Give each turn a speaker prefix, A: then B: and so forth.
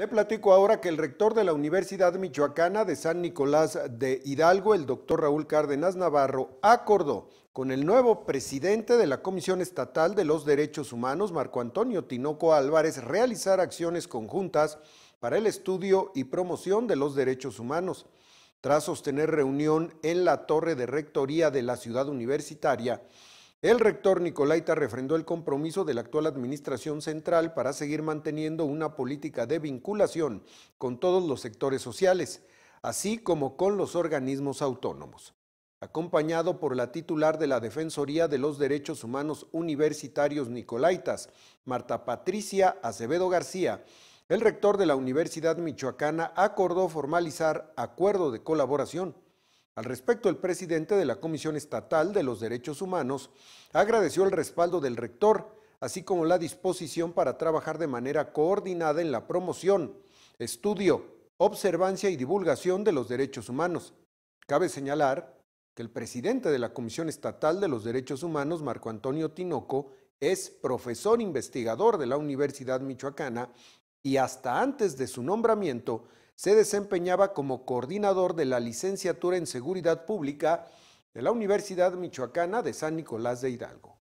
A: Le platico ahora que el rector de la Universidad Michoacana de San Nicolás de Hidalgo, el doctor Raúl Cárdenas Navarro, acordó con el nuevo presidente de la Comisión Estatal de los Derechos Humanos, Marco Antonio Tinoco Álvarez, realizar acciones conjuntas para el estudio y promoción de los derechos humanos. Tras sostener reunión en la torre de rectoría de la ciudad universitaria, el rector Nicolaita refrendó el compromiso de la actual Administración Central para seguir manteniendo una política de vinculación con todos los sectores sociales, así como con los organismos autónomos. Acompañado por la titular de la Defensoría de los Derechos Humanos Universitarios Nicolaitas, Marta Patricia Acevedo García, el rector de la Universidad Michoacana acordó formalizar acuerdo de colaboración. Al respecto, el presidente de la Comisión Estatal de los Derechos Humanos agradeció el respaldo del rector, así como la disposición para trabajar de manera coordinada en la promoción, estudio, observancia y divulgación de los derechos humanos. Cabe señalar que el presidente de la Comisión Estatal de los Derechos Humanos, Marco Antonio Tinoco, es profesor investigador de la Universidad Michoacana y hasta antes de su nombramiento se desempeñaba como coordinador de la licenciatura en Seguridad Pública de la Universidad Michoacana de San Nicolás de Hidalgo.